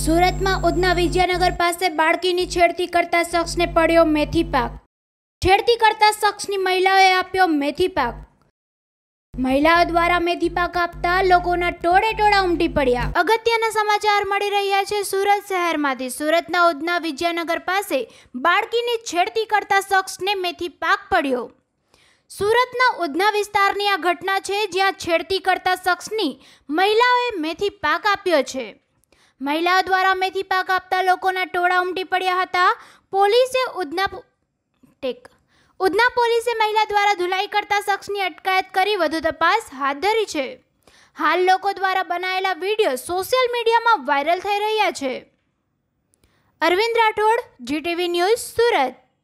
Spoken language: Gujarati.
સુરતમાં ઉધના વિજયનગર પાસે બાળકીની છેડતી કરતા શખ્સને પડ્યો મેથી પાક છેડતી કરતા શખ્સની મહિલાએ આપ્યો મેથી પાક મહિલાઓ દ્વારા મેથી પાક આપતા લોકોના ટોળે ટોળા ઉમટી પડ્યા અગત્યના સમાચાર મળી રહ્યા છે સુરત શહેરમાંથી સુરતના ઉધના વિજયનગર પાસે બાળકીની છેડતી કરતા શખ્સને મેથી પાક પડ્યો સુરતના ઉધના વિસ્તારની આ ઘટના છે જ્યાં છેડતી કરતા શખ્સની મહિલાઓએ મેથી પાક આપ્યો છે મહિલાઓ દ્વારા મેથી પાક આપતા લોકોના ટોળા ઉમટી પડ્યા હતા પોલીસે ઉધના ટેક ઉધના પોલીસે મહિલા દ્વારા ધુલાઈ કરતા શખ્સની અટકાયત કરી વધુ તપાસ હાથ ધરી છે હાલ લોકો દ્વારા બનાવેલા વિડીયો સોશિયલ મીડિયામાં વાયરલ થઈ રહ્યા છે અરવિંદ રાઠોડ જીટીવી ન્યૂઝ સુરત